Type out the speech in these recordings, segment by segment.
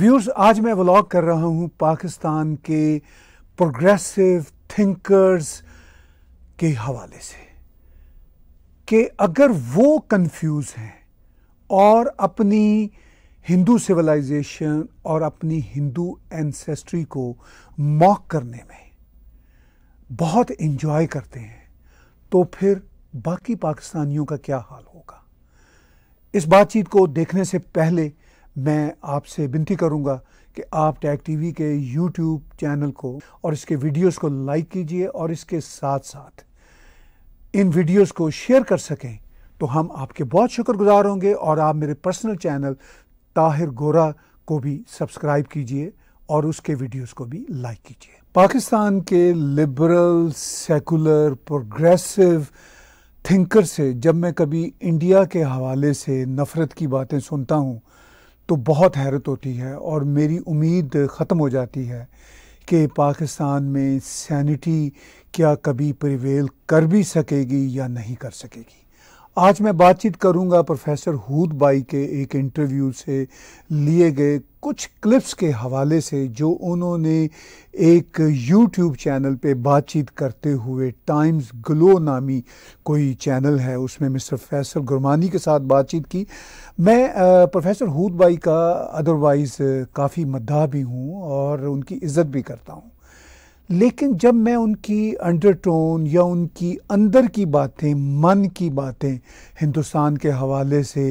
Viewers आज मैं vlog कर रहा हूँ पाकिस्तान के प्रोग्रेसिव थिंकर्स के हवाले से कि अगर वो कंफ्यूज हैं और अपनी हिंदू सिविलाइजेशन और अपनी हिंदू एंसेस्ट्री को मॉक करने में बहुत इंजॉय करते हैं तो फिर बाकी पाकिस्तानियों का क्या हाल होगा इस बातचीत को देखने से पहले मैं आपसे विनती करूंगा कि आप टैग टीवी के यूट्यूब चैनल को और इसके वीडियोस को लाइक कीजिए और इसके साथ साथ इन वीडियोस को शेयर कर सकें तो हम आपके बहुत शुक्रगुजार होंगे और आप मेरे पर्सनल चैनल ताहिर गोरा को भी सब्सक्राइब कीजिए और उसके वीडियोस को भी लाइक कीजिए पाकिस्तान के लिबरल सेकुलर प्रोग्रेसिव थिंकर से जब मैं कभी इंडिया के हवाले से नफ़रत की बातें सुनता हूँ तो बहुत हैरत होती है और मेरी उम्मीद ख़त्म हो जाती है कि पाकिस्तान में सैनिटी क्या कभी प्रिवेल कर भी सकेगी या नहीं कर सकेगी आज मैं बातचीत करूंगा प्रोफेसर हूद बाई के एक इंटरव्यू से लिए गए कुछ क्लिप्स के हवाले से जो उन्होंने एक यूट्यूब चैनल पे बातचीत करते हुए टाइम्स ग्लो नामी कोई चैनल है उसमें मिस्टर फैसल गुरमानी के साथ बातचीत की मैं प्रोफेसर हूद बाई का अदरवाइज़ काफ़ी मद्दा भी हूँ और उनकी इज़्ज़त भी करता हूँ लेकिन जब मैं उनकी अंडरटोन या उनकी अंदर की बातें मन की बातें हिंदुस्तान के हवाले से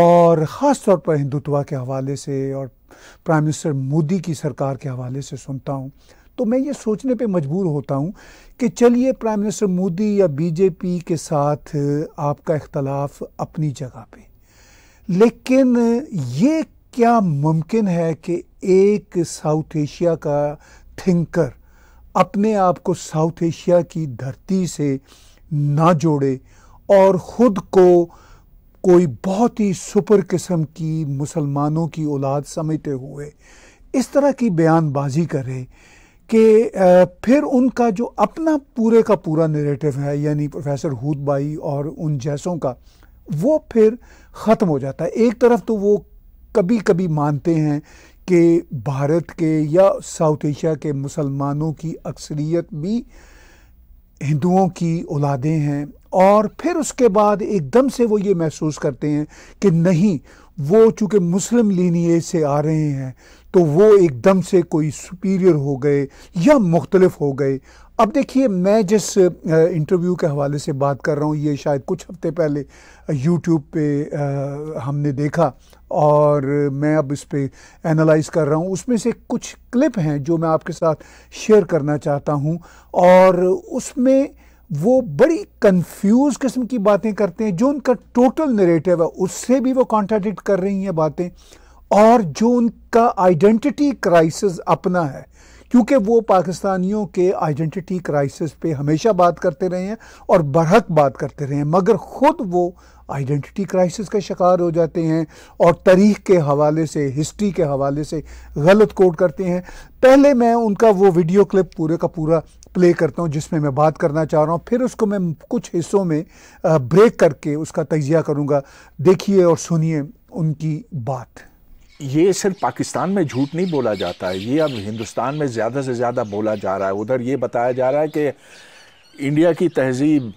और ख़ास तौर पर हिंदुत्वा के हवाले से और प्राइम मिनिस्टर मोदी की सरकार के हवाले से सुनता हूँ तो मैं ये सोचने पे मजबूर होता हूँ कि चलिए प्राइम मिनिस्टर मोदी या बीजेपी के साथ आपका इख्तलाफ अपनी जगह पे लेकिन ये क्या मुमकिन है कि एक साउथ एशिया का थिंकर अपने आप को साउथ एशिया की धरती से ना जोड़े और ख़ुद को कोई बहुत ही सुपर किस्म की मुसलमानों की औलाद समेटे हुए इस तरह की बयानबाजी करें कि फिर उनका जो अपना पूरे का पूरा नरेटिव है यानी प्रोफेसर हूद बाई और उन जैसों का वो फिर ख़त्म हो जाता है एक तरफ तो वो कभी कभी मानते हैं कि भारत के या साउथ एशिया के मुसलमानों की अक्सरियत भी हिंदुओं की औलादें हैं और फिर उसके बाद एकदम से वो ये महसूस करते हैं कि नहीं वो चूँकि मुस्लिम लीनिए से आ रहे हैं तो वो एकदम से कोई सुपीरियर हो गए या मुख्तलफ हो गए अब देखिए मैं जिस इंटरव्यू के हवाले से बात कर रहा हूँ ये शायद कुछ हफ्ते पहले यूट्यूब पे हमने देखा और मैं अब इस पर एनालाइज कर रहा हूँ उसमें से कुछ क्लिप हैं जो मैं आपके साथ शेयर करना चाहता हूँ और उसमें वो बड़ी कंफ्यूज किस्म की बातें करते हैं जो उनका टोटल नरेटिव है उससे भी वो कॉन्ट्राडिक्ट कर रही हैं बातें और जो उनका आइडेंटिटी क्राइसिस अपना है क्योंकि वो पाकिस्तानियों के आइडेंटिटी क्राइसिस पे हमेशा बात करते रहे हैं और बरहक बात करते रहे हैं मगर ख़ुद वो आइडेंटिटी क्राइसिस का शिकार हो जाते हैं और तारीख के हवाले से हिस्ट्री के हवाले से गलत कोड करते हैं पहले मैं उनका वो वीडियो क्लिप पूरे का पूरा प्ले करता हूँ जिसमें मैं बात करना चाह रहा हूँ फिर उसको मैं कुछ हिस्सों में ब्रेक करके उसका तजिया करूँगा देखिए और सुनिए उनकी बात ये सिर्फ पाकिस्तान में झूठ नहीं बोला जाता है ये अब हिंदुस्तान में ज़्यादा से ज़्यादा बोला जा रहा है उधर ये बताया जा रहा है कि इंडिया की तहजीब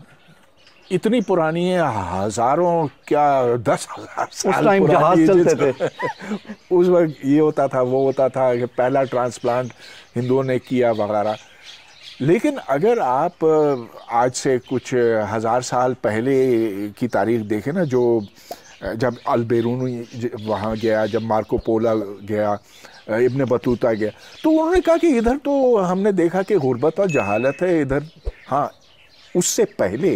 इतनी पुरानी है हज़ारों क्या दस हज़ार उस चलते थे उस वक्त ये होता था वो होता था कि पहला ट्रांसप्लांट हिंदुओं ने किया वगैरह लेकिन अगर आप आज से कुछ हज़ार साल पहले की तारीख देखें ना जो जब अलबेरूनी वहाँ गया जब मार्को पोला गया इब्ने बतूता गया तो उन्होंने कहा कि इधर तो हमने देखा कि गुरबत और जहालत है इधर हाँ उससे पहले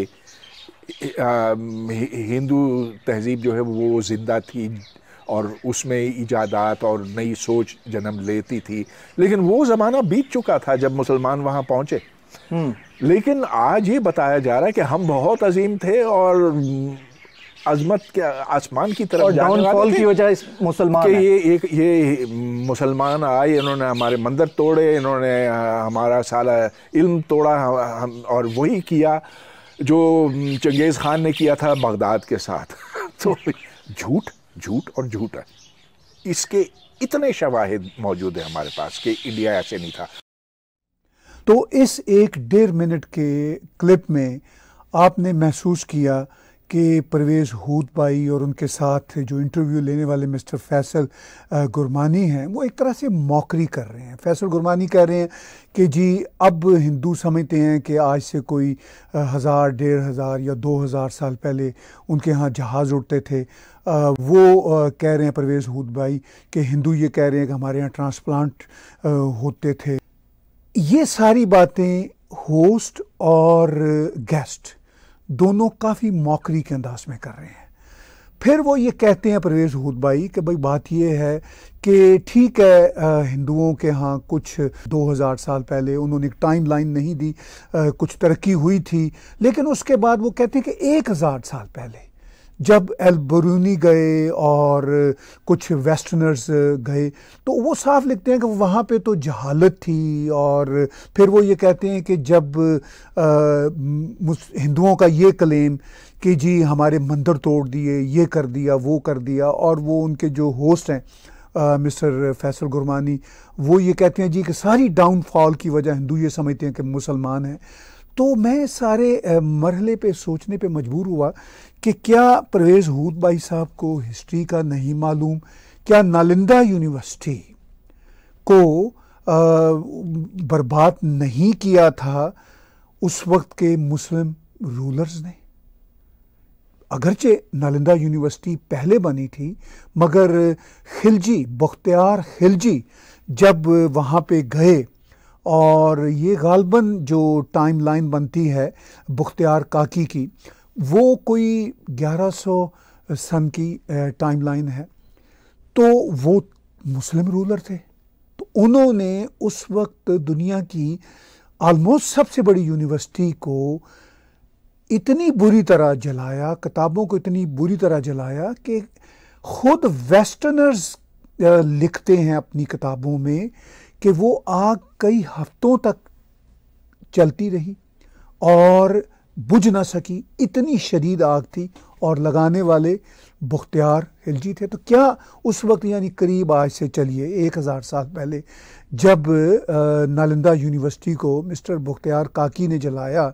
हिंदू तहजीब जो है वो ज़िंदा थी और उसमें ईजादात और नई सोच जन्म लेती थी लेकिन वो ज़माना बीत चुका था जब मुसलमान वहाँ पहुँचे हम्म। लेकिन आज ये बताया जा रहा है कि हम बहुत अजीम थे और अजमत के आसमान की तरफ डाउनफॉल की वजह मुसलमान ये एक ये मुसलमान आए इन्होंने हमारे मंदिर तोड़े इन्होंने हमारा सारा इल्म तोड़ा हम और वही किया जो चंगेज़ खान ने किया था बगदाद के साथ तो झूठ झूठ और झूठ है इसके इतने शवाहिद मौजूद है हमारे पास कि इंडिया ऐसे नहीं था तो इस एक डेढ़ मिनट के क्लिप में आपने महसूस किया कि परवेज़ भाई और उनके साथ जो इंटरव्यू लेने वाले मिस्टर फैसल गुरमानी हैं वो एक तरह से मौकरी कर रहे हैं फैसल गुरमानी कह रहे हैं कि जी अब हिंदू समझते हैं कि आज से कोई हज़ार डेढ़ हज़ार या दो हज़ार साल पहले उनके यहाँ जहाज़ उड़ते थे वो कह रहे हैं परवेज़ भाई कि हिंदू ये कह रहे हैं कि हमारे यहाँ ट्रांसप्लांट होते थे ये सारी बातें होस्ट और गेस्ट दोनों काफ़ी मौकरी के अंदाज में कर रहे हैं फिर वो ये कहते हैं परवेज़ हूद भाई कि भाई बात ये है कि ठीक है हिंदुओं के यहाँ कुछ 2000 साल पहले उन्होंने एक टाइम लाइन नहीं दी आ, कुछ तरक्की हुई थी लेकिन उसके बाद वो कहते हैं कि 1000 साल पहले जब एल बरूनी गए और कुछ वेस्टर्नर्स गए तो वो साफ लिखते हैं कि वहाँ पे तो जहालत थी और फिर वो ये कहते हैं कि जब हिंदुओं का ये क्लेम कि जी हमारे मंदिर तोड़ दिए ये कर दिया वो कर दिया और वो उनके जो होस्ट हैं मिस्टर फैसल गुरमानी वो ये कहते हैं जी कि सारी डाउनफॉल की वजह हिंदू ये समझते हैं कि मुसलमान हैं तो मैं सारे मरहले पे सोचने पे मजबूर हुआ कि क्या परवेज़ हूद भाई साहब को हिस्ट्री का नहीं मालूम क्या नालंदा यूनिवर्सिटी को बर्बाद नहीं किया था उस वक्त के मुस्लिम रूलर्स ने अगरचे नालंदा यूनिवर्सिटी पहले बनी थी मगर खिलजी बख्तियार खिलजी जब वहाँ पे गए और ये गालबन जो टाइमलाइन बनती है बख्तियार काकी की वो कोई 1100 सन की टाइमलाइन है तो वो मुस्लिम रूलर थे तो उन्होंने उस वक्त दुनिया की आलमोस्ट सबसे बड़ी यूनिवर्सिटी को इतनी बुरी तरह जलाया किताबों को इतनी बुरी तरह जलाया कि खुद वेस्टर्नर्स लिखते हैं अपनी किताबों में कि वो आग कई हफ्तों तक चलती रही और बुझ ना सकी इतनी शदीद आग थी और लगाने वाले बख्तियार हिलजी थे तो क्या उस वक्त यानी करीब आज से चलिए एक हज़ार साल पहले जब नालंदा यूनिवर्सिटी को मिस्टर बख्तियार काकी ने जलाया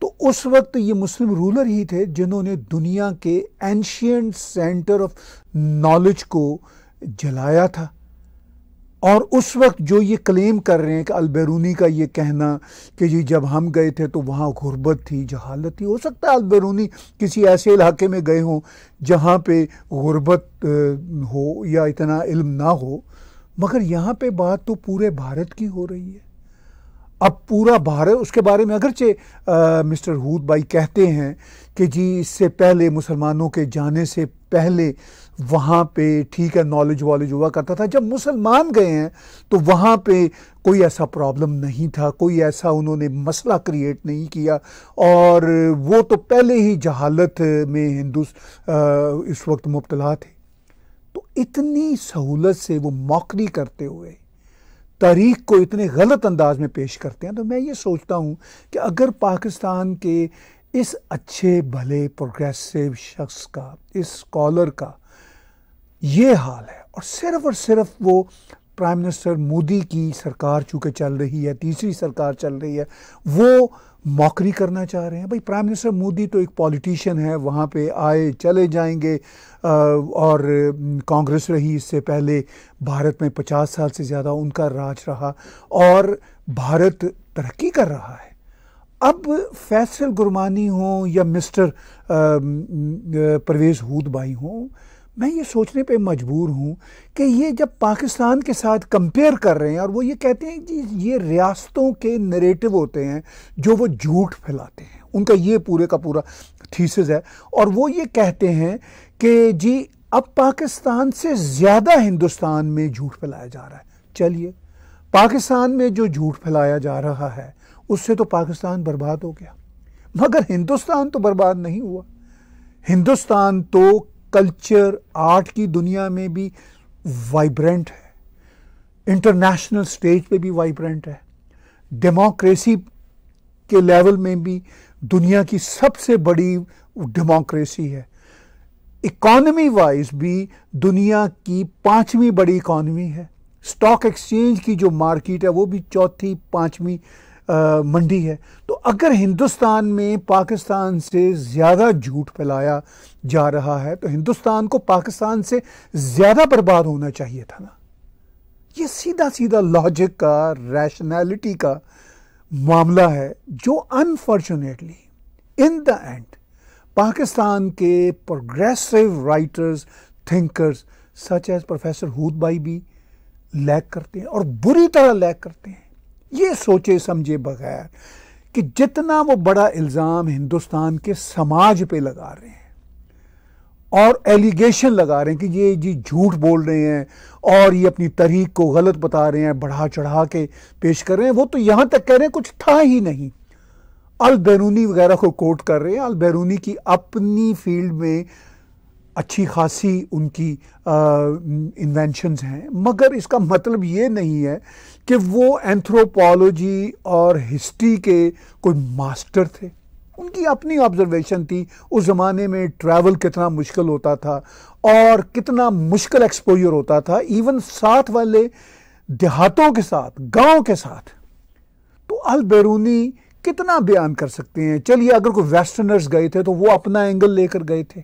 तो उस वक्त ये मुस्लिम रूलर ही थे जिन्होंने दुनिया के एनशियंट सेंटर ऑफ नॉलेज को जलाया था और उस वक्त जो ये क्लेम कर रहे हैं कि अलबैरूनी का ये कहना कि जी जब हम गए थे तो वहाँ गुर्बत थी जहालत थी हो सकता है अलबैरूनी किसी ऐसे इलाके में गए हों जहाँ पे गुर्बत हो या इतना इल्म ना हो मगर यहाँ पे बात तो पूरे भारत की हो रही है अब पूरा भारत उसके बारे में अगरचे मिस्टर हूद भाई कहते हैं कि जी इससे पहले मुसलमानों के जाने से पहले वहाँ पे ठीक है नॉलेज वॉलेज हुआ करता था जब मुसलमान गए हैं तो वहाँ पे कोई ऐसा प्रॉब्लम नहीं था कोई ऐसा उन्होंने मसला क्रिएट नहीं किया और वो तो पहले ही जहालत में हिंदू इस वक्त मुबतला थे तो इतनी सहूलत से वो मौकरी करते हुए तारीख को इतने गलत अंदाज में पेश करते हैं तो मैं ये सोचता हूँ कि अगर पाकिस्तान के इस अच्छे भले प्रोग्रेसिव शख्स का इस स्कॉलर का ये हाल है और सिर्फ और सिर्फ वो प्राइम मिनिस्टर मोदी की सरकार चूँकि चल रही है तीसरी सरकार चल रही है वो मौकरी करना चाह रहे हैं भाई प्राइम मिनिस्टर मोदी तो एक पॉलिटिशियन है वहाँ पे आए चले जाएंगे और कांग्रेस रही इससे पहले भारत में 50 साल से ज़्यादा उनका राज रहा और भारत तरक्की कर रहा है अब फैसल गुरमानी हों या मिस्टर परवेज़ हूद भाई हों मैं ये सोचने पे मजबूर हूँ कि ये जब पाकिस्तान के साथ कंपेयर कर रहे हैं और वो ये कहते हैं कि ये रियासतों के नरेटिव होते हैं जो वो झूठ फैलाते हैं उनका ये पूरे का पूरा थीसिस है और वो ये कहते हैं कि जी अब पाकिस्तान से ज़्यादा हिंदुस्तान में झूठ फैलाया जा रहा है चलिए पाकिस्तान में जो झूठ फैलाया जा रहा है उससे तो पाकिस्तान बर्बाद हो गया मगर हिंदुस्तान तो बर्बाद नहीं हुआ हिंदुस्तान तो कल्चर आर्ट की दुनिया में भी वाइब्रेंट है इंटरनेशनल स्टेज पे भी वाइब्रेंट है डेमोक्रेसी के लेवल में भी दुनिया की सबसे बड़ी डेमोक्रेसी है इकॉनमी वाइज भी दुनिया की पांचवी बड़ी इकॉनमी है स्टॉक एक्सचेंज की जो मार्केट है वो भी चौथी पांचवी मंडी है तो अगर हिंदुस्तान में पाकिस्तान से ज़्यादा झूठ फैलाया जा रहा है तो हिंदुस्तान को पाकिस्तान से ज़्यादा बर्बाद होना चाहिए था ना ये सीधा सीधा लॉजिक का रैशनैलिटी का मामला है जो unfortunately in the end Pakistan के progressive writers thinkers such as professor Hoodbhoy भी लैक करते हैं और बुरी तरह लैक करते हैं ये सोचे समझे बगैर कि जितना वो बड़ा इल्ज़ाम हिंदुस्तान के समाज पे लगा रहे हैं और एलिगेशन लगा रहे हैं कि ये जी झूठ बोल रहे हैं और ये अपनी तरीक को गलत बता रहे हैं बढ़ा चढ़ा के पेश कर रहे हैं वो तो यहाँ तक कह रहे हैं कुछ था ही नहीं अल बैरूनी वगैरह को कोट कर रहे हैं अल बैरूनी की अपनी फील्ड में अच्छी खासी उनकी इन्वेंशंस हैं मगर इसका मतलब ये नहीं है कि वो एंथ्रोपोलॉजी और हिस्ट्री के कोई मास्टर थे उनकी अपनी ऑब्जर्वेशन थी उस ज़माने में ट्रैवल कितना मुश्किल होता था और कितना मुश्किल एक्सपोजर होता था इवन साथ वाले देहातों के साथ गांव के साथ तो अल बैरूनी कितना बयान कर सकते हैं चलिए अगर कोई वेस्टर्नर्स गए थे तो वो अपना एंगल लेकर गए थे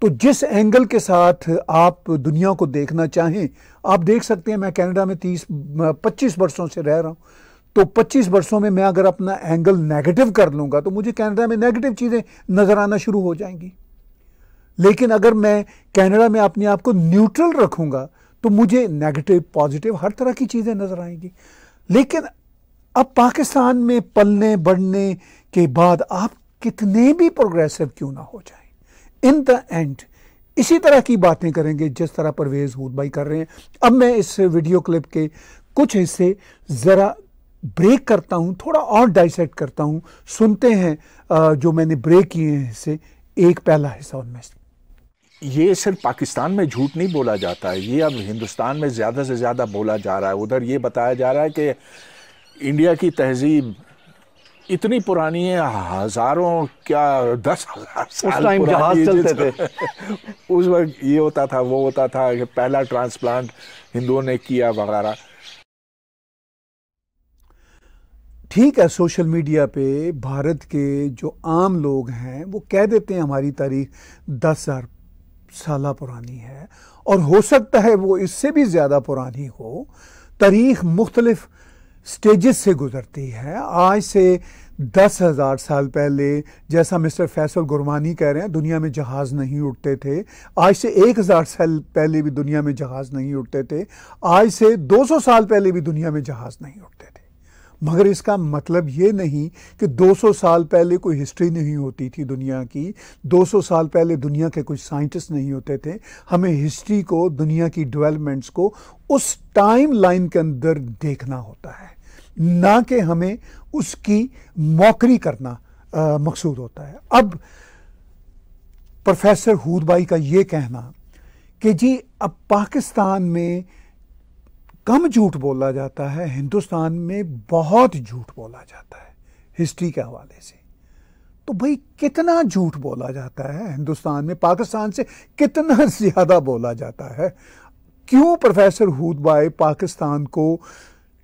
तो जिस एंगल के साथ आप दुनिया को देखना चाहें आप देख सकते हैं मैं कनाडा में तीस पच्चीस वर्षों से रह रहा हूं तो 25 वर्षों में मैं अगर अपना एंगल नेगेटिव कर लूंगा तो मुझे कनाडा में नेगेटिव चीज़ें नज़र आना शुरू हो जाएंगी लेकिन अगर मैं कनाडा में अपने आप को न्यूट्रल रखूंगा तो मुझे नेगेटिव पॉजिटिव हर तरह की चीज़ें नज़र आएंगी लेकिन अब पाकिस्तान में पलने बढ़ने के बाद आप कितने भी प्रोग्रेसिव क्यों ना हो जाए इन द एंड इसी तरह की बातें करेंगे जिस तरह परवेज हूद भाई कर रहे हैं अब मैं इस वीडियो क्लिप के कुछ हिस्से ज़रा ब्रेक करता हूँ थोड़ा और डाइसेक्ट करता हूँ सुनते हैं जो मैंने ब्रेक किए हैं हिस्से एक पहला हिस्सा उनमें से ये सिर्फ पाकिस्तान में झूठ नहीं बोला जाता है ये अब हिंदुस्तान में ज़्यादा से ज़्यादा बोला जा रहा है उधर ये बताया जा रहा है कि इंडिया की तहजीब इतनी पुरानी है हजारों क्या दस हजार उस जहाज चलते तो। थे उस वक्त ये होता था वो होता था कि पहला ट्रांसप्लांट हिंदुओं ने किया वगैरह ठीक है सोशल मीडिया पे भारत के जो आम लोग हैं वो कह देते हैं हमारी तारीख दस हज़ार साल पुरानी है और हो सकता है वो इससे भी ज़्यादा पुरानी हो तारीख मुख्तलिफ़ स्टेजेस से गुजरती है आज से दस हज़ार साल पहले जैसा मिस्टर फैसल गुरमानी कह रहे हैं दुनिया में जहाज़ नहीं उठते थे आज से एक हज़ार साल पहले भी दुनिया में जहाज़ नहीं उठते थे आज से दो सौ साल पहले भी दुनिया में जहाज़ नहीं उठते थे मगर इसका मतलब ये नहीं कि 200 साल पहले कोई हिस्ट्री नहीं होती थी दुनिया की 200 साल पहले दुनिया के कुछ साइंटिस्ट नहीं होते थे हमें हिस्ट्री को दुनिया की डेवलपमेंट्स को उस टाइम लाइन के अंदर देखना होता है ना कि हमें उसकी मौकरी करना आ, मकसूद होता है अब प्रोफेसर हूदबाई का ये कहना कि जी अब पाकिस्तान में कम झूठ बोला जाता है हिंदुस्तान में बहुत झूठ बोला जाता है हिस्ट्री के हवाले से तो भाई कितना झूठ बोला जाता है हिंदुस्तान में पाकिस्तान से कितना ज़्यादा बोला जाता है क्यों प्रोफेसर हूदबाई पाकिस्तान को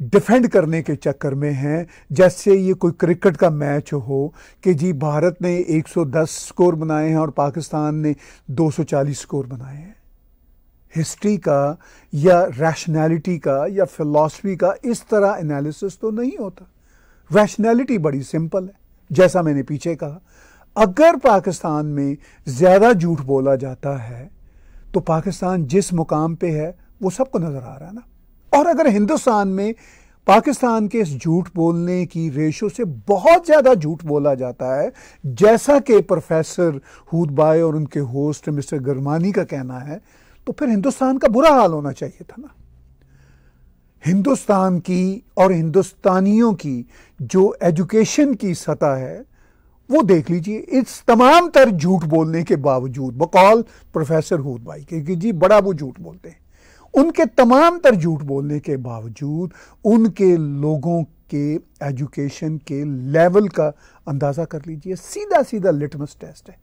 डिफेंड करने के चक्कर में हैं जैसे ये कोई क्रिकेट का मैच हो कि जी भारत ने 110 स्कोर बनाए हैं और पाकिस्तान ने 240 स्कोर बनाए हैं हिस्ट्री का या रैशनैलिटी का या फिलॉसफी का इस तरह एनालिसिस तो नहीं होता रैशनैलिटी बड़ी सिंपल है जैसा मैंने पीछे कहा अगर पाकिस्तान में ज़्यादा झूठ बोला जाता है तो पाकिस्तान जिस मुकाम पे है वो सबको नज़र आ रहा है ना और अगर हिंदुस्तान में पाकिस्तान के इस झूठ बोलने की रेशो से बहुत ज़्यादा झूठ बोला जाता है जैसा कि प्रोफेसर हूदबाय और उनके होस्ट मिस्टर गरमानी का कहना है तो फिर हिंदुस्तान का बुरा हाल होना चाहिए था ना हिंदुस्तान की और हिंदुस्तानियों की जो एजुकेशन की सतह है वो देख लीजिए इस तमाम तर झूठ बोलने के बावजूद बकौल प्रोफेसर हूदबाई भाई क्योंकि जी बड़ा वो झूठ बोलते हैं उनके तमाम तर झूठ बोलने के बावजूद उनके लोगों के एजुकेशन के लेवल का अंदाज़ा कर लीजिए सीधा सीधा लिटमस टेस्ट है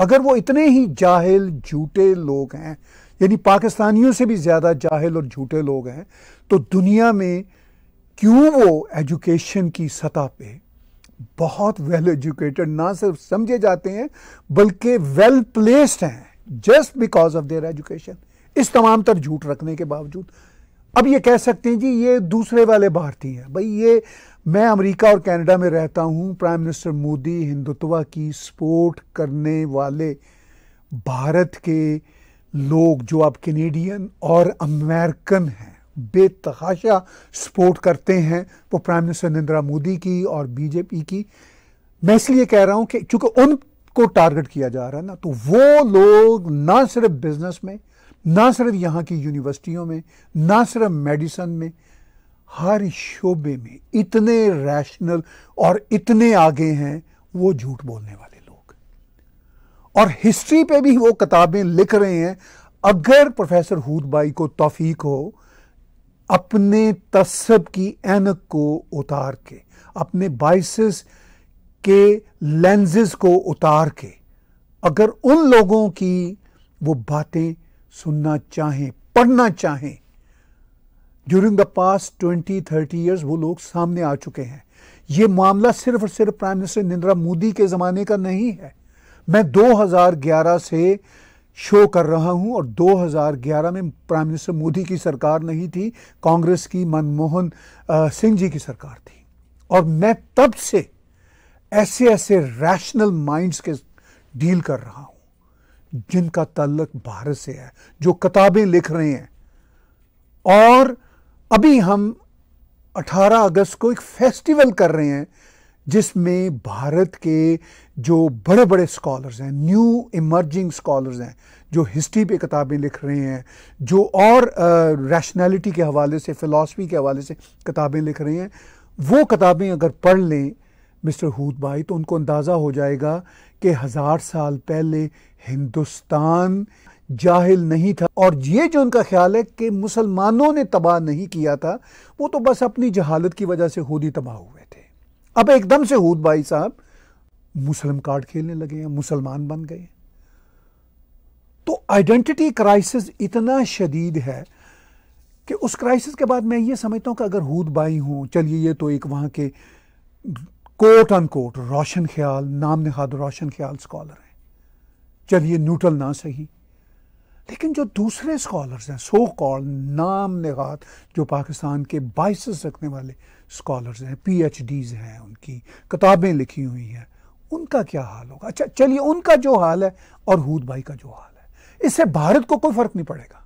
अगर वो इतने ही जाहिल झूठे लोग हैं यानी पाकिस्तानियों से भी ज़्यादा जाहिल और झूठे लोग हैं तो दुनिया में क्यों वो एजुकेशन की सतह पे बहुत वेल एजुकेटेड ना सिर्फ समझे जाते हैं बल्कि वेल प्लेस्ड हैं just because of their education इस तमाम तर झूठ रखने के बावजूद अब ये कह सकते हैं जी ये दूसरे वाले भारतीय हैं भाई ये मैं अमेरिका और कनाडा में रहता हूँ प्राइम मिनिस्टर मोदी हिंदुत्व की सपोर्ट करने वाले भारत के लोग जो आप कैनेडियन और अमेरिकन हैं बेतहाशा सपोर्ट करते हैं वो प्राइम मिनिस्टर नरेंद्र मोदी की और बीजेपी की मैं इसलिए कह रहा हूँ कि चूंकि उनको टारगेट किया जा रहा है ना तो वो लोग ना सिर्फ बिजनेस में ना सिर्फ यहाँ की यूनिवर्सिटियों में ना सिर्फ मेडिसन में हर शोबे में इतने रैशनल और इतने आगे हैं वो झूठ बोलने वाले लोग और हिस्ट्री पे भी वो किताबें लिख रहे हैं अगर प्रोफेसर हूदबाई को तोफीक हो अपने तसब की एनक को उतार के अपने बाइसिस के लेंजेस को उतार के अगर उन लोगों की वो बातें सुनना चाहें पढ़ना चाहें during the past twenty thirty years वो लोग सामने आ चुके हैं ये मामला सिर्फ और सिर्फ प्राइम मिनिस्टर नरेंद्र मोदी के ज़माने का नहीं है मैं 2011 से शो कर रहा हूं और 2011 में प्राइम मिनिस्टर मोदी की सरकार नहीं थी कांग्रेस की मनमोहन सिंह जी की सरकार थी और मैं तब से ऐसे ऐसे रैशनल माइंड्स के डील कर रहा हूं जिनका ताल्लक भारत से है जो किताबें लिख रहे हैं और अभी हम 18 अगस्त को एक फेस्टिवल कर रहे हैं जिसमें भारत के जो बड़े बड़े स्कॉलर्स हैं न्यू इमर्जिंग स्कॉलर्स हैं जो हिस्ट्री पे किताबें लिख रहे हैं जो और रैशनैलिटी के हवाले से फ़िलासफ़ी के हवाले से किताबें लिख रहे हैं वो किताबें अगर पढ़ लें मिस्टर हूद भाई तो उनको अंदाज़ा हो जाएगा कि हज़ार साल पहले हिंदुस्तान जाहिल नहीं था और ये जो उनका ख्याल है कि मुसलमानों ने तबाह नहीं किया था वो तो बस अपनी जहालत की वजह से हूदी तबाह हुए थे अब एकदम से हूद भाई साहब मुस्लिम कार्ड खेलने लगे हैं मुसलमान बन गए तो आइडेंटिटी क्राइसिस इतना शदीद है कि उस क्राइसिस के बाद मैं ये समझता हूँ कि अगर हूद बाई हूँ चलिए ये तो एक वहाँ के कोट अन कोट रोशन ख्याल नाम नहाद रोशन ख्याल स्कॉलर हैं चलिए न्यूट्रल ना सही लेकिन जो दूसरे स्कॉलर्स हैं सो कॉल नाम निगात जो पाकिस्तान के बाइस रखने वाले स्कॉलर्स हैं पीएचडीज हैं उनकी किताबें लिखी हुई हैं उनका क्या हाल होगा अच्छा चलिए उनका जो हाल है और हूद भाई का जो हाल है इससे भारत को कोई फर्क नहीं पड़ेगा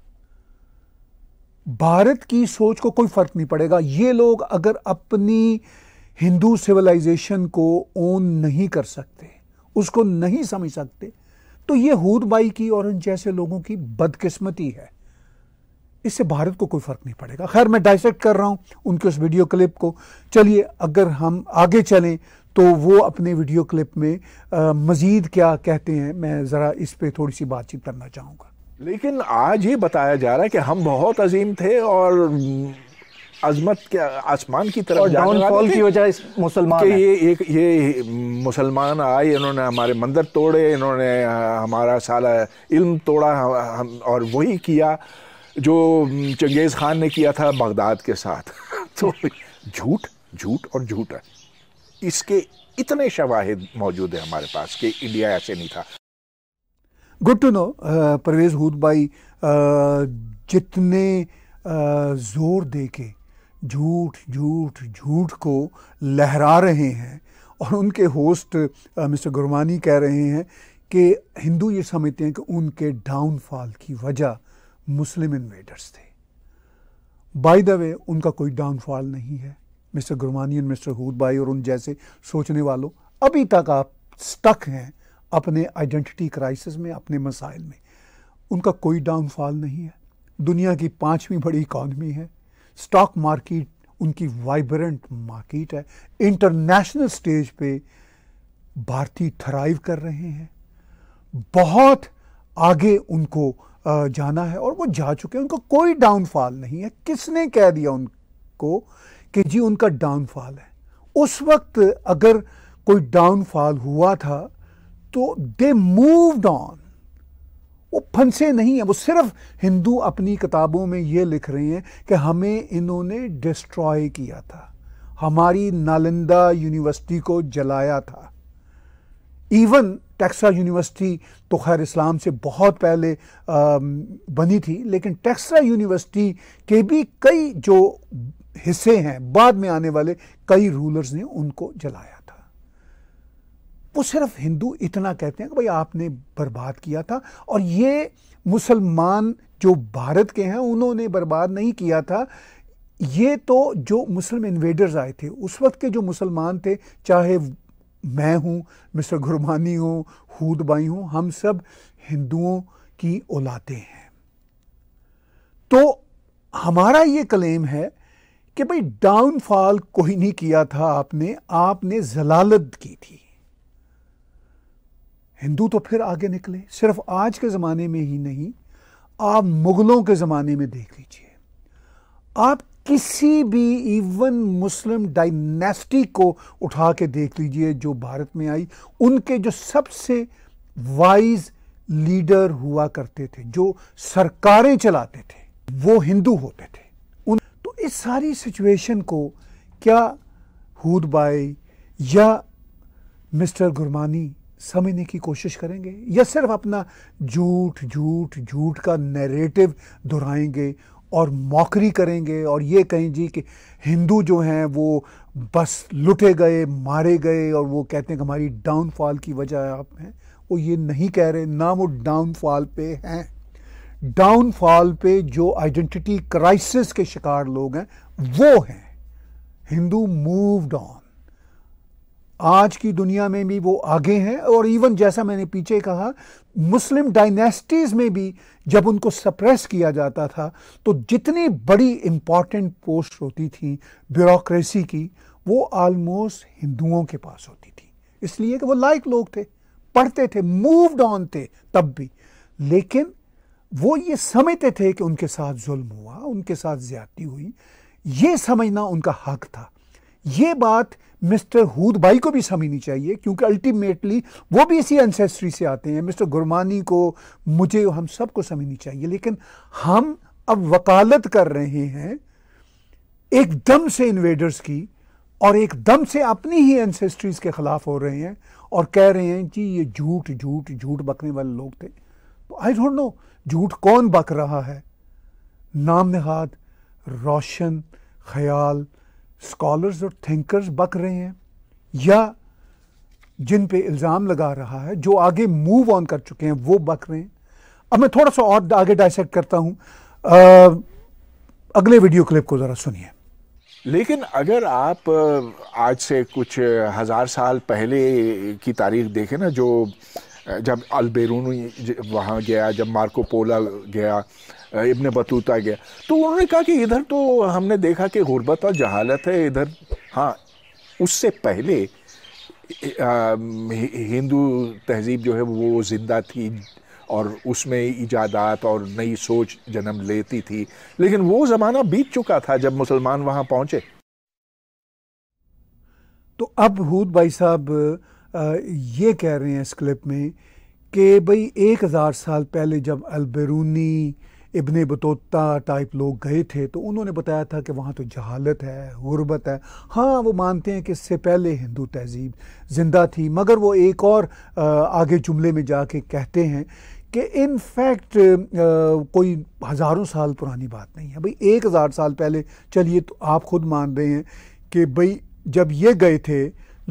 भारत की सोच को कोई फर्क नहीं पड़ेगा ये लोग अगर अपनी हिंदू सिविलाइजेशन को ओन नहीं कर सकते उसको नहीं समझ सकते तो ये हूदबाई की और उन जैसे लोगों की बदकिस्मती है इससे भारत को कोई फ़र्क नहीं पड़ेगा खैर मैं डाइसेक्ट कर रहा हूं उनके उस वीडियो क्लिप को चलिए अगर हम आगे चलें तो वो अपने वीडियो क्लिप में आ, मजीद क्या कहते हैं मैं ज़रा इस पर थोड़ी सी बातचीत करना चाहूंगा लेकिन आज ये बताया जा रहा है कि हम बहुत अजीम थे और अजमत के आसमान की तरफ डाउनफॉल की वजह मुसलमान कि ये एक ये मुसलमान आए इन्होंने हमारे मंदिर तोड़े इन्होंने हमारा सारा इल्म तोड़ा हम और वही किया जो चंगेज़ खान ने किया था बगदाद के साथ तो झूठ झूठ और झूठ है इसके इतने शवाहिद मौजूद है हमारे पास कि इंडिया ऐसे नहीं था good to know Pervez Hoodbhoy जितने ज़ोर दे के झूठ झूठ झूठ को लहरा रहे हैं और उनके होस्ट मिस्टर गुरमानी कह रहे हैं कि हिंदू ये समझते हैं कि उनके डाउनफॉल की वजह मुस्लिम इन्वेडर्स थे बाय द वे उनका कोई डाउनफॉल नहीं है मिस्टर गुरमानी और मिस्टर हूद भाई और उन जैसे सोचने वालों अभी तक आप स्टक हैं अपने आइडेंटिटी क्राइसिस में अपने मसाइल में उनका कोई डाउनफॉल नहीं है दुनिया की पांचवी बड़ी इकॉनमी है स्टॉक मार्केट उनकी वाइब्रेंट मार्केट है इंटरनेशनल स्टेज पे भारतीय थराइव कर रहे हैं बहुत आगे उनको जाना है और वो जा चुके हैं उनका कोई डाउनफॉल नहीं है किसने कह दिया उनको कि जी उनका डाउनफॉल है उस वक्त अगर कोई डाउनफॉल हुआ था तो दे मूव्ड ऑन वो फंसे नहीं है वो सिर्फ हिंदू अपनी किताबों में ये लिख रहे हैं कि हमें इन्होंने डिस्ट्रॉय किया था हमारी नालंदा यूनिवर्सिटी को जलाया था इवन टेक्सा यूनिवर्सिटी तो खैर इस्लाम से बहुत पहले आ, बनी थी लेकिन टेक्सा यूनिवर्सिटी के भी कई जो हिस्से हैं बाद में आने वाले कई रूलर्स ने उनको जलाया वो सिर्फ हिंदू इतना कहते हैं कि भाई आपने बर्बाद किया था और ये मुसलमान जो भारत के हैं उन्होंने बर्बाद नहीं किया था ये तो जो मुस्लिम इन्वेडर्स आए थे उस वक्त के जो मुसलमान थे चाहे मैं हूँ मिस्टर गुरमानी हूँ हूद बाई हूँ हम सब हिंदुओं की औलादे हैं तो हमारा ये क्लेम है कि भाई डाउनफॉल कोई नहीं किया था आपने आपने जलालत की थी हिंदू तो फिर आगे निकले सिर्फ आज के ज़माने में ही नहीं आप मुग़लों के ज़माने में देख लीजिए आप किसी भी इवन मुस्लिम डायनेस्टी को उठा के देख लीजिए जो भारत में आई उनके जो सबसे वाइज लीडर हुआ करते थे जो सरकारें चलाते थे वो हिंदू होते थे उन तो इस सारी सिचुएशन को क्या हूद बाई या मिस्टर गुरमानी समझने की कोशिश करेंगे या सिर्फ अपना झूठ झूठ झूठ का नैरेटिव दोहराएंगे और मौकरी करेंगे और ये कहें जी कि हिंदू जो हैं वो बस लुटे गए मारे गए और वो कहते हैं कि हमारी डाउनफॉल की वजह आप हैं वो ये नहीं कह रहे ना वो डाउनफॉल पे हैं डाउनफॉल पे जो आइडेंटिटी क्राइसिस के शिकार लोग हैं वो हैं हिंदू मूव्ड ऑन आज की दुनिया में भी वो आगे हैं और इवन जैसा मैंने पीछे कहा मुस्लिम डायनेस्टीज़ में भी जब उनको सप्रेस किया जाता था तो जितनी बड़ी इम्पॉर्टेंट पोस्ट होती थी ब्यूरोक्रेसी की वो आलमोस्ट हिंदुओं के पास होती थी इसलिए कि वो लायक लोग थे पढ़ते थे मूव्ड ऑन थे तब भी लेकिन वो ये समझते थे कि उनके साथ जुल्म हुआ उनके साथ ज्यादती हुई ये समझना उनका हक था ये बात मिस्टर हूद भाई को भी समझनी चाहिए क्योंकि अल्टीमेटली वो भी इसी एंसेस्ट्री से आते हैं मिस्टर गुरमानी को मुझे हम सबको समझनी चाहिए लेकिन हम अब वकालत कर रहे हैं एकदम से इन्वेडर्स की और एकदम से अपनी ही एंसेस्ट्रीज के खिलाफ हो रहे हैं और कह रहे हैं जी ये झूठ झूठ झूठ बकने वाले लोग थे तो आई डोंट नो झूठ कौन बक रहा है नाम रोशन ख्याल स्कॉलर्स और थिंकर्स बक रहे हैं या जिन पे इल्ज़ाम लगा रहा है जो आगे मूव ऑन कर चुके हैं वो बक रहे हैं अब मैं थोड़ा सा और आगे डाइसेक्ट करता हूँ अगले वीडियो क्लिप को ज़रा सुनिए लेकिन अगर आप आज से कुछ हज़ार साल पहले की तारीख देखें ना जो जब अलबेरूनी वहाँ गया जब मार्को पोला गया इब्ने बतूता गया तो उन्होंने कहा कि इधर तो हमने देखा कि गुरबत और जहालत है इधर हाँ उससे पहले हिंदू तहजीब जो है वो ज़िंदा थी और उसमें ईजादात और नई सोच जन्म लेती थी लेकिन वो ज़माना बीत चुका था जब मुसलमान वहाँ पहुँचे तो अब हूद भाई साहब ये कह रहे हैं इस क्लिप में कि भाई एक हज़ार साल पहले जब अलबरूनी इबन बतोता टाइप लोग गए थे तो उन्होंने बताया था कि वहाँ तो जहालत है गुरबत है हाँ वो मानते हैं कि इससे पहले हिंदू तहजीब ज़िंदा थी मगर वो एक और आगे जुमले में जाके कहते हैं कि इन फैक्ट कोई हज़ारों साल पुरानी बात नहीं है भाई एक हज़ार साल पहले चलिए तो आप खुद मान रहे हैं कि भाई जब ये गए थे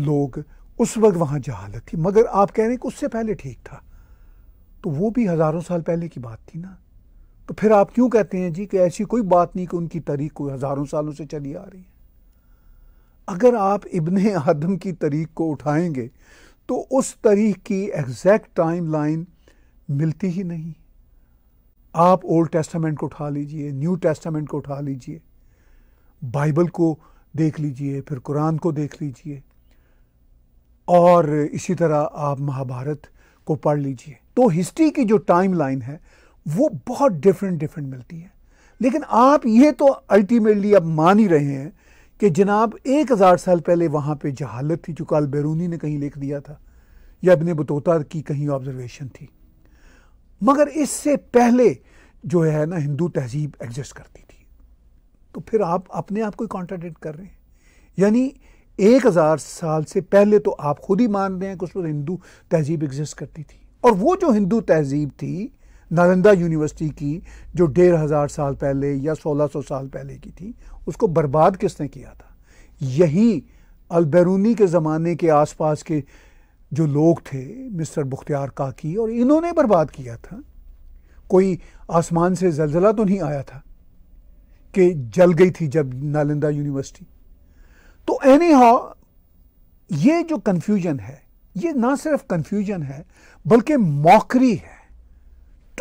लोग उस वक्त वहाँ जहालत थी मगर आप कह रहे हैं कि उससे पहले ठीक था तो वो भी हज़ारों साल पहले की बात थी ना तो फिर आप क्यों कहते हैं जी कि ऐसी कोई बात नहीं कि उनकी तरीक कोई हज़ारों सालों से चली आ रही है अगर आप इबन आदम की तरीक को उठाएंगे तो उस तरीक की एग्जैक्ट टाइम लाइन मिलती ही नहीं आप ओल्ड टेस्टामेंट को उठा लीजिए न्यू टेस्टामेंट को उठा लीजिए बाइबल को देख लीजिए फिर कुरान को देख लीजिए और इसी तरह आप महाभारत को पढ़ लीजिए तो हिस्ट्री की जो टाइम लाइन है वो बहुत डिफरेंट डिफरेंट मिलती है लेकिन आप ये तो अल्टीमेटली अब मान ही रहे हैं कि जनाब एक हज़ार साल पहले वहाँ पे जहालत थी जो काल बैरूनी ने कहीं लिख दिया था या अपने बतौता की कहीं ऑब्जर्वेशन थी मगर इससे पहले जो है ना हिंदू तहजीब एग्जिस्ट करती थी तो फिर आप अपने आप को कॉन्ट्राडिक्ट कर रहे हैं यानी एक हज़ार साल से पहले तो आप खुद ही मान रहे हैं कि उस पर हिंदू तहजीब एग्जिस्ट करती थी और वो जो हिंदू तहजीब थी नालंदा यूनिवर्सिटी की जो डेढ़ हज़ार साल पहले या सोलह सौ साल पहले की थी उसको बर्बाद किसने किया था यही अलबैरूनी के ज़माने के आसपास के जो लोग थे मिस्टर बुख्तियार काकी और इन्होंने बर्बाद किया था कोई आसमान से जलजला तो नहीं आया था कि जल गई थी जब नालंदा यूनिवर्सिटी तो एनी हाउ ये जो कन्फ्यूजन है ये ना सिर्फ कन्फ्यूजन है बल्कि मौकरी है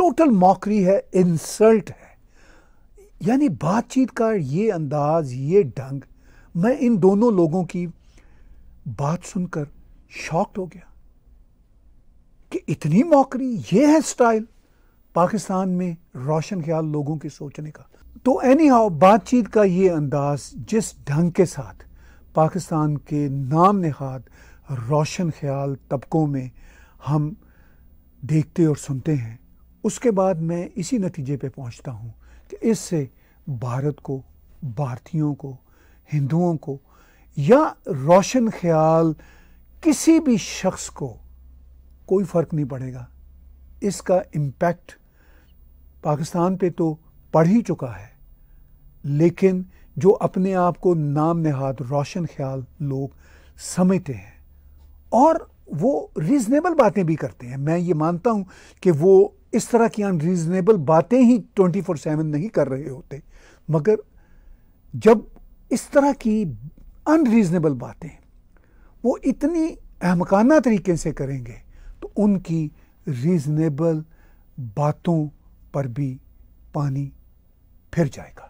टोटल मॉकरी है इंसल्ट है यानी बातचीत का ये अंदाज ये ढंग मैं इन दोनों लोगों की बात सुनकर शॉक्ड हो गया कि इतनी मौकरी ये है स्टाइल पाकिस्तान में रोशन ख्याल लोगों के सोचने का तो एनी हाउ बातचीत का ये अंदाज जिस ढंग के साथ पाकिस्तान के नाम नहाद रोशन ख्याल तबकों में हम देखते और सुनते हैं उसके बाद मैं इसी नतीजे पे पहुंचता हूं कि इससे भारत को भारतीयों को हिंदुओं को या रोशन ख्याल किसी भी शख्स को कोई फ़र्क नहीं पड़ेगा इसका इम्पैक्ट पाकिस्तान पे तो पड़ ही चुका है लेकिन जो अपने आप को नाम नहाद रोशन ख्याल लोग समझते हैं और वो रीज़नेबल बातें भी करते हैं मैं ये मानता हूँ कि वो इस तरह की अनरीजनेबल बातें ही ट्वेंटी फोर सेवन नहीं कर रहे होते मगर जब इस तरह की अनरीजनेबल बातें वो इतनी अहमकाना तरीके से करेंगे तो उनकी रीजनेबल बातों पर भी पानी फिर जाएगा